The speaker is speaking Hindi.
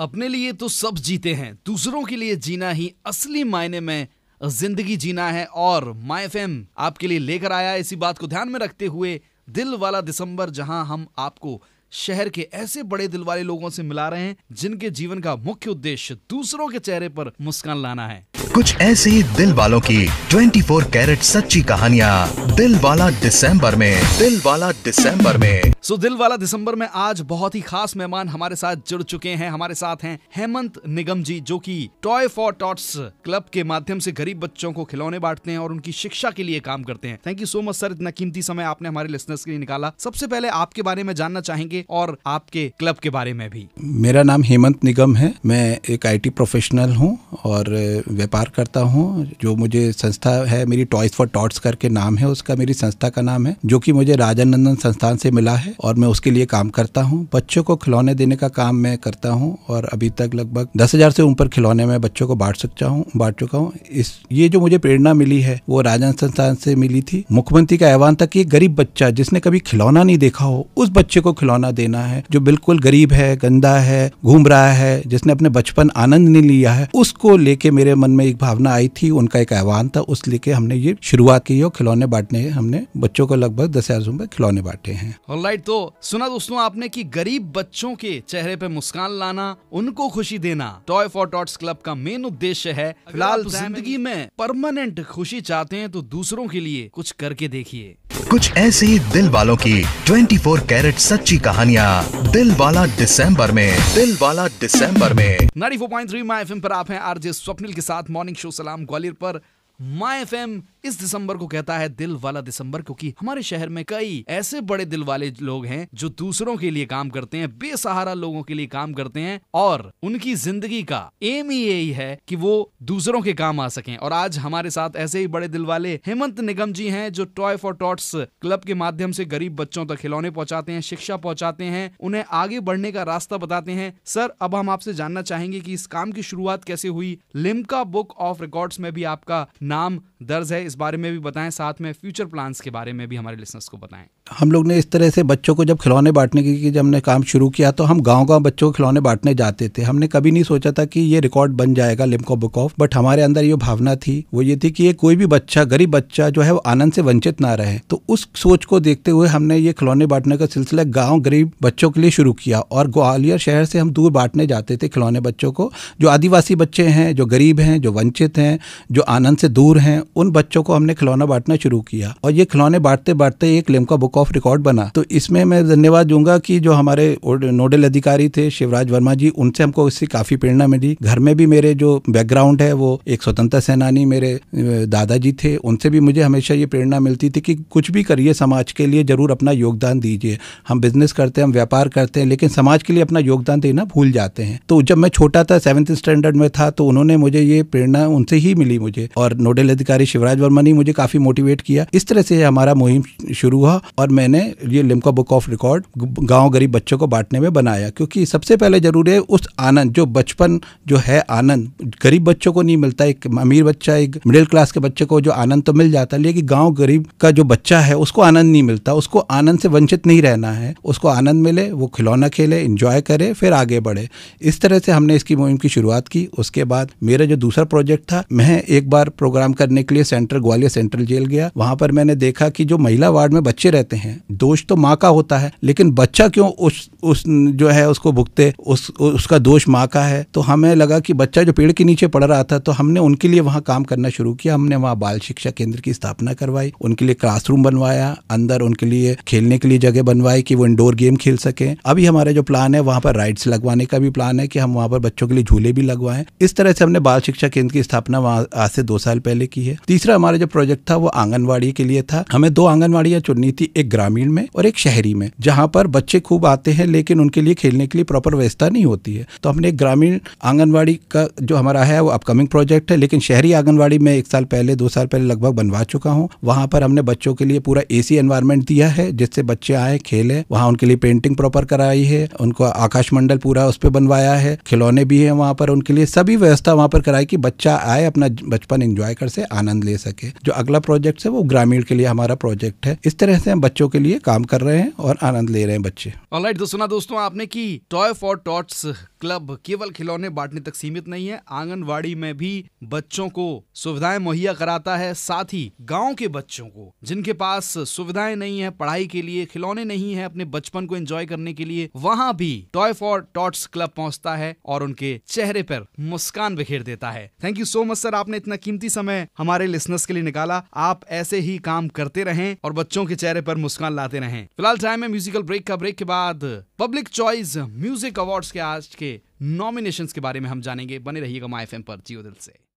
अपने लिए तो सब जीते हैं दूसरों के लिए जीना ही असली मायने में जिंदगी जीना है और माई एफ आपके लिए लेकर आया इसी बात को ध्यान में रखते हुए दिल वाला दिसंबर जहां हम आपको शहर के ऐसे बड़े दिल वाले लोगों से मिला रहे हैं जिनके जीवन का मुख्य उद्देश्य दूसरों के चेहरे पर मुस्कान लाना है कुछ ऐसे ही दिल वालों की 24 कैरेट सच्ची कहानियाँ दिल वाला दिसंबर में दिल वाला दिसंबर में सो so, दिल वाला दिसंबर में आज बहुत ही खास मेहमान हमारे साथ जुड़ चुके हैं हमारे साथ हैं हेमंत निगम जी जो कि टॉय फॉर टॉट्स क्लब के माध्यम से गरीब बच्चों को खिलौने बांटते हैं और उनकी शिक्षा के लिए काम करते हैं thank you so much sir इतना कीमती समय आपने हमारे लिसनर्स के लिए निकाला सबसे पहले आपके बारे में जानना चाहेंगे और आपके क्लब के बारे में भी मेरा नाम हेमंत निगम है मैं एक आईटी प्रोफेशनल हूँ और व्यापार करता हूँ जो मुझे संस्था है मेरी टॉयज फॉर टॉट्स करके नाम है उसका मेरी संस्था का नाम है जो कि मुझे राजानंदन संस्थान से मिला है और मैं उसके लिए काम करता हूँ बच्चों को खिलौने देने का काम मैं करता हूँ और अभी तक लगभग दस हजार से ऊपर खिलौने मैं बच्चों को बांट सकता हूँ बांट चुका हूँ इस ये जो मुझे प्रेरणा मिली है वो राजन संस्थान से मिली थी मुख्यमंत्री का आह्वान था कि गरीब बच्चा जिसने कभी खिलौना नहीं देखा हो उस बच्चे को खिलौना देना है जो बिल्कुल गरीब है गंदा है घूम रहा है जिसने अपने बचपन आनंद नहीं लिया है उसको लेके मेरे मन में एक भावना आई थी उनका एक आह्वान था उस लेके हमने ये शुरुआत की और खिलौने बांटने हमने बच्चों को लगभग दस हजार रुपए खिलौने बांटे हैं तो सुना दोस्तों आपने की गरीब बच्चों के चेहरे पे मुस्कान लाना उनको खुशी देना टॉय फॉर टॉट्स क्लब का मेन उद्देश्य है फिलहाल तो जिंदगी में परमानेंट खुशी चाहते हैं तो दूसरों के लिए कुछ करके देखिए कुछ ऐसे ही दिल वालों की 24 कैरेट सच्ची कहानियाँ दिल वाला दिसंबर में दिल वाला दिसंबर में four point three My F M पर आप हैं आरजे स्वप्निल के साथ मॉर्निंग शो सलाम ग्वालियर पर माई एफ एम इस दिसंबर को कहता है दिल वाला दिसंबर क्योंकि हमारे शहर में कई ऐसे बड़े दिल वाले लोग हैं जो दूसरों के लिए काम करते हैं बेसहारा लोगों के लिए काम करते हैं और उनकी जिंदगी का एम ही यही है कि वो दूसरों के काम आ सकें और आज हमारे साथ ऐसे ही बड़े दिल वाले हेमंत निगम जी हैं जो टॉय फॉर टॉट्स क्लब के माध्यम से गरीब बच्चों तक खिलौने पहुंचाते हैं शिक्षा पहुंचाते हैं उन्हें आगे बढ़ने का रास्ता बताते हैं सर अब हम आपसे जानना चाहेंगे कि इस काम की शुरुआत कैसे हुई लिम्का बुक ऑफ रिकॉर्ड्स में भी आपका नाम दर्ज है इस इस बारे में भी बताएं साथ में फ्यूचर प्लान्स के बारे में भी हमारे लिसनर्स को बताएं हम लोग ने इस तरह से बच्चों को जब खिलौने बांटने की जब हमने काम शुरू किया तो हम गांव गांव बच्चों को खिलौने बांटने जाते थे हमने कभी नहीं सोचा था कि ये रिकॉर्ड बन जाएगा लिमको बुक ऑफ बट हमारे अंदर ये भावना थी वो ये थी कि ये कोई भी बच्चा गरीब बच्चा जो है वो आनंद से वंचित ना रहे तो उस सोच को देखते हुए हमने ये खिलौने बांटने का सिलसिला गाँव गरीब बच्चों के लिए शुरू किया और ग्वालियर शहर से हम दूर बांटने जाते थे खिलौने बच्चों को जो आदिवासी बच्चे हैं जो गरीब हैं जो वंचित हैं जो आनंद से दूर हैं उन बच्चों को हमने खिलौना बांटना शुरू किया और ये खिलौने बांटते बांटते एक लिमका बुक ऑफ रिकॉर्ड बना तो इसमें मैं धन्यवाद दूंगा कि जो हमारे नोडल अधिकारी थे शिवराज वर्मा जी उनसे हमको इससे काफी प्रेरणा मिली घर में भी मेरे जो बैकग्राउंड है वो एक स्वतंत्रता सेनानी मेरे दादाजी थे उनसे भी मुझे हमेशा ये प्रेरणा मिलती थी कि कुछ भी करिए समाज के लिए जरूर अपना योगदान दीजिए हम बिजनेस करते हैं हम व्यापार करते हैं लेकिन समाज के लिए अपना योगदान देना भूल जाते हैं तो जब मैं छोटा था सेवन्थ स्टैंडर्ड में था तो उन्होंने मुझे ये प्रेरणा उनसे ही मिली मुझे और नोडल अधिकारी शिवराज वर्मा मनी मुझे काफ़ी मोटिवेट किया इस तरह से हमारा मुहिम शुरू हुआ और मैंने ये लिमका बुक ऑफ रिकॉर्ड गाँव गरीब बच्चों को बांटने में बनाया क्योंकि सबसे पहले ज़रूरी है उस आनंद जो बचपन जो है आनंद गरीब बच्चों को नहीं मिलता एक अमीर बच्चा एक मिडिल क्लास के बच्चे को जो आनंद तो मिल जाता है लेकिन गाँव गरीब का जो बच्चा है उसको आनंद नहीं मिलता उसको आनंद से वंचित नहीं रहना है उसको आनंद मिले वो खिलौना खेले इंजॉय करे फिर आगे बढ़े इस तरह से हमने इसकी मुहिम की शुरुआत की उसके बाद मेरा जो दूसरा प्रोजेक्ट था मैं एक बार प्रोग्राम करने के लिए centre centre Gwalior central jail गया वहां पर मैंने देखा कि जो महिला वार्ड में बच्चे रहते हैं दोष तो माँ का होता है लेकिन बच्चा क्यों उस उस जो है उसको भुगते उस उसका दोष माँ का है तो हमें लगा कि बच्चा जो पेड़ के नीचे पड़ रहा था तो हमने उनके लिए वहाँ काम करना शुरू किया हमने वहाँ बाल शिक्षा केंद्र की स्थापना करवाई उनके लिए क्लासरूम बनवाया अंदर उनके लिए खेलने के लिए जगह बनवाई कि वो इंडोर गेम खेल सके अभी हमारा जो प्लान है वहाँ पर राइड्स लगवाने का भी प्लान है कि हम वहाँ पर बच्चों के लिए झूले भी लगवाएं इस तरह से हमने बाल शिक्षा केंद्र की स्थापना वहाँ आज से दो साल पहले की है तीसरा हमारा जो प्रोजेक्ट था वो आंगनबाड़ी के लिए था हमें दो आंगनबाड़ियाँ चुननी थी एक ग्रामीण में और एक शहरी में जहाँ पर बच्चे खूब आते हैं लेकिन उनके लिए खेलने के लिए प्रॉपर व्यवस्था नहीं होती है तो हमने ग्रामीण आंगनबाड़ी का जो हमारा है वो अपकमिंग प्रोजेक्ट है लेकिन शहरी आंगनबाड़ी में एक साल पहले दो साल पहले लगभग बनवा चुका हूँ वहाँ पर हमने बच्चों के लिए पूरा ए एनवायरमेंट दिया है जिससे बच्चे आए खेले वहाँ उनके लिए पेंटिंग प्रॉपर कराई है उनको आकाश मंडल पूरा उस पर बनवाया है खिलौने भी है वहाँ पर उनके लिए सभी व्यवस्था वहाँ पर कराई कि बच्चा आए अपना बचपन एंजॉय कर से आनंद ले सके सके जो अगला प्रोजेक्ट है वो ग्रामीण के लिए हमारा प्रोजेक्ट है इस तरह से हम बच्चों के लिए काम कर रहे हैं और आनंद ले रहे हैं बच्चे ऑलराइट तो सुना दोस्तों आपने की टॉय फॉर टॉट्स क्लब केवल खिलौने बांटने तक सीमित नहीं है आंगनवाड़ी में भी बच्चों को सुविधाएं मुहैया कराता है साथ ही गाँव के बच्चों को जिनके पास सुविधाएं नहीं है पढ़ाई के लिए खिलौने नहीं है अपने बचपन को एंजॉय करने के लिए वहाँ भी टॉय फॉर टॉट्स क्लब पहुँचता है और उनके चेहरे पर मुस्कान बिखेर देता है thank you so much sir आपने इतना कीमती समय हमारे लिसनर्स के लिए निकाला आप ऐसे ही काम करते रहें और बच्चों के चेहरे पर मुस्कान लाते रहें फिलहाल टाइम है म्यूजिकल ब्रेक का ब्रेक के बाद पब्लिक चॉइस म्यूजिक अवार्ड्स के आज के नॉमिनेशंस के बारे में हम जानेंगे बने रहिएगा माई एफ पर जियो दिल से